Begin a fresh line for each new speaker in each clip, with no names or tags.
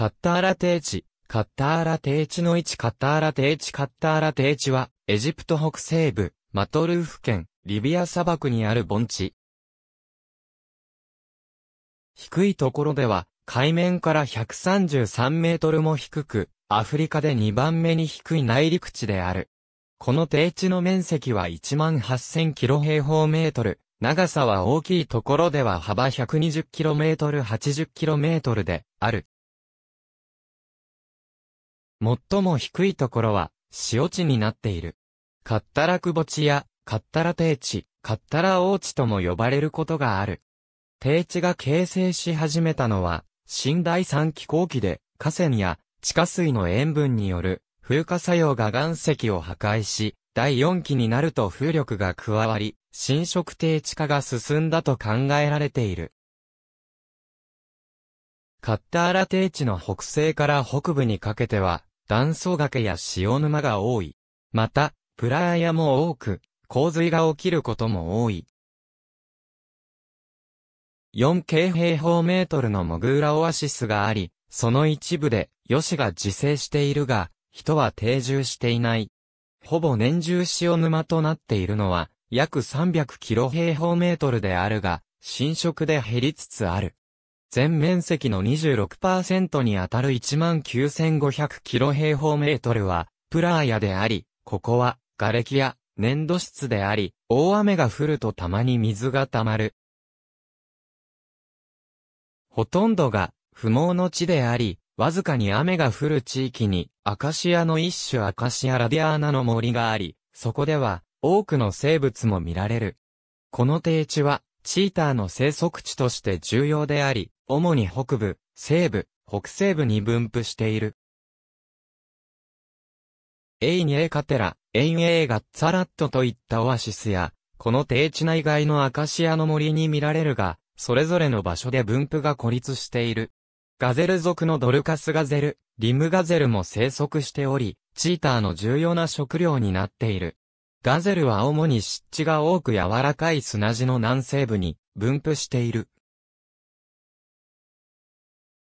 カッターラ定地、カッターラ定地の位置カッターラ定地カッターラ定地は、エジプト北西部、マトルーフ県、リビア砂漠にある盆地。低いところでは、海面から133メートルも低く、アフリカで2番目に低い内陸地である。この低地の面積は1万8000キロ平方メートル、長さは大きいところでは幅120キロメートル80キロメートルである。最も低いところは、塩地になっている。カッタラクボ地や、カッタラ低地、カッタラ大地とも呼ばれることがある。低地が形成し始めたのは、新第三気候期で、河川や地下水の塩分による風化作用が岩石を破壊し、第四期になると風力が加わり、侵食低地化が進んだと考えられている。カッターラ低地の北西から北部にかけては、断層崖や潮沼が多い。また、プラーヤも多く、洪水が起きることも多い。4京平方メートルのモグーラオアシスがあり、その一部で、ヨシが自生しているが、人は定住していない。ほぼ年中潮沼となっているのは、約300キロ平方メートルであるが、浸食で減りつつある。全面積の26%にあたる19,500キロ平方メートルは、プラーヤであり、ここは、瓦礫や粘土質であり、大雨が降るとたまに水が溜まる。ほとんどが不毛の地であり、わずかに雨が降る地域に、アカシアの一種アカシアラディアーナの森があり、そこでは、多くの生物も見られる。この低地は、チーターの生息地として重要であり、主に北部、西部、北西部に分布している。エイニエカテラ、エインエーガッツァラットといったオアシスや、この低地内外のアカシアの森に見られるが、それぞれの場所で分布が孤立している。ガゼル族のドルカスガゼル、リムガゼルも生息しており、チーターの重要な食料になっている。ガゼルは主に湿地が多く柔らかい砂地の南西部に分布している。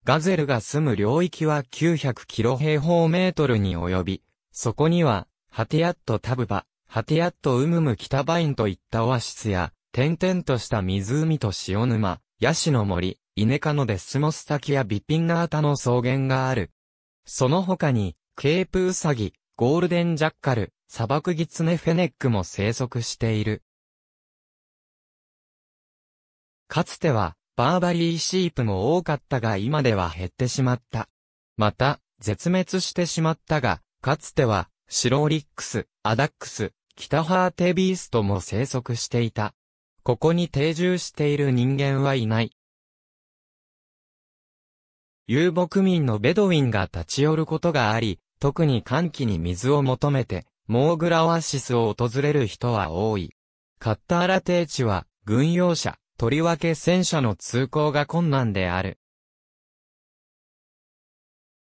ガゼルが住む領域は900キロ平方メートルに及び、そこには、ハティアットタブバ、ハティアットウムムキタバインといったオアシスや、点々とした湖と塩沼、ヤシの森、イネカのデスモス滝やビピンナータの草原がある。その他に、ケープウサギ、ゴールデンジャッカル、砂漠ギツネフェネックも生息している。かつては、バーバリーシープも多かったが今では減ってしまった。また、絶滅してしまったが、かつては、シローリックス、アダックス、キタハーテビーストも生息していた。ここに定住している人間はいない。遊牧民のベドウィンが立ち寄ることがあり、特に寒気に水を求めて、モーグラオアシスを訪れる人は多い。カッターラ低地は、軍用車、とりわけ戦車の通行が困難である。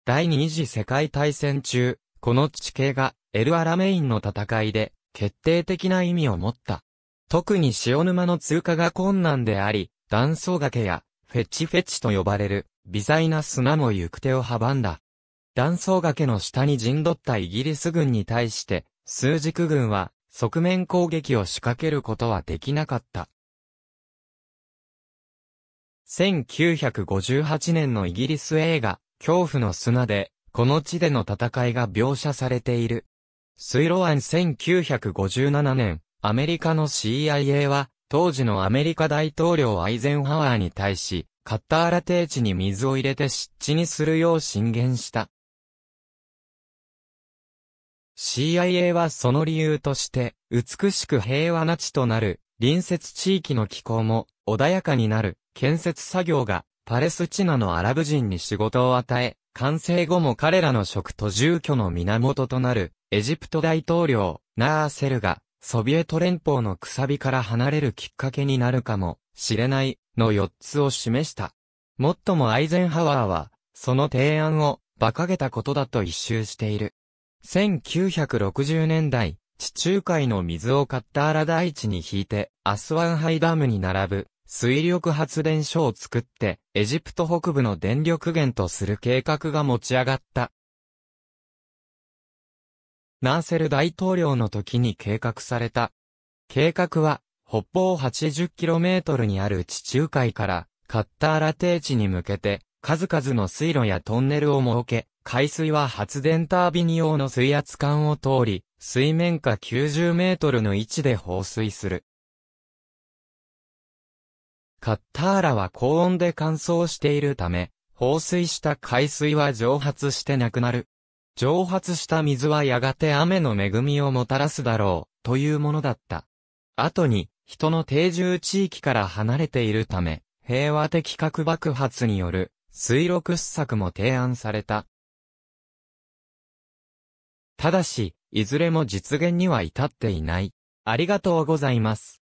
第二次世界大戦中、この地形がエル・アラメインの戦いで決定的な意味を持った。特に塩沼の通過が困難であり、断層崖やフェチフェチと呼ばれる微細な砂も行く手を阻んだ。断層崖の下に陣取ったイギリス軍に対して、数軸軍は側面攻撃を仕掛けることはできなかった。1958年のイギリス映画、恐怖の砂で、この地での戦いが描写されている。水路案1957年、アメリカの CIA は、当時のアメリカ大統領アイゼンハワーに対し、カッターラ低地に水を入れて湿地にするよう進言した。CIA はその理由として、美しく平和な地となる、隣接地域の気候も、穏やかになる建設作業がパレスチナのアラブ人に仕事を与え、完成後も彼らの食と住居の源となるエジプト大統領ナーセルがソビエト連邦のくさびから離れるきっかけになるかもしれないの4つを示した。もっともアイゼンハワーはその提案を馬鹿げたことだと一周している。1960年代、地中海の水をカッターラ大地に引いて、アスワンハイダムに並ぶ水力発電所を作って、エジプト北部の電力源とする計画が持ち上がった。ナーセル大統領の時に計画された。計画は、北方 80km にある地中海から、カッターラ低地に向けて、数々の水路やトンネルを設け、海水は発電タービン用の水圧管を通り、水面下90メートルの位置で放水する。カッターラは高温で乾燥しているため、放水した海水は蒸発してなくなる。蒸発した水はやがて雨の恵みをもたらすだろう、というものだった。後に、人の定住地域から離れているため、平和的核爆発による水力掘削も提案された。ただし、いずれも実現には至っていない。ありがとうございます。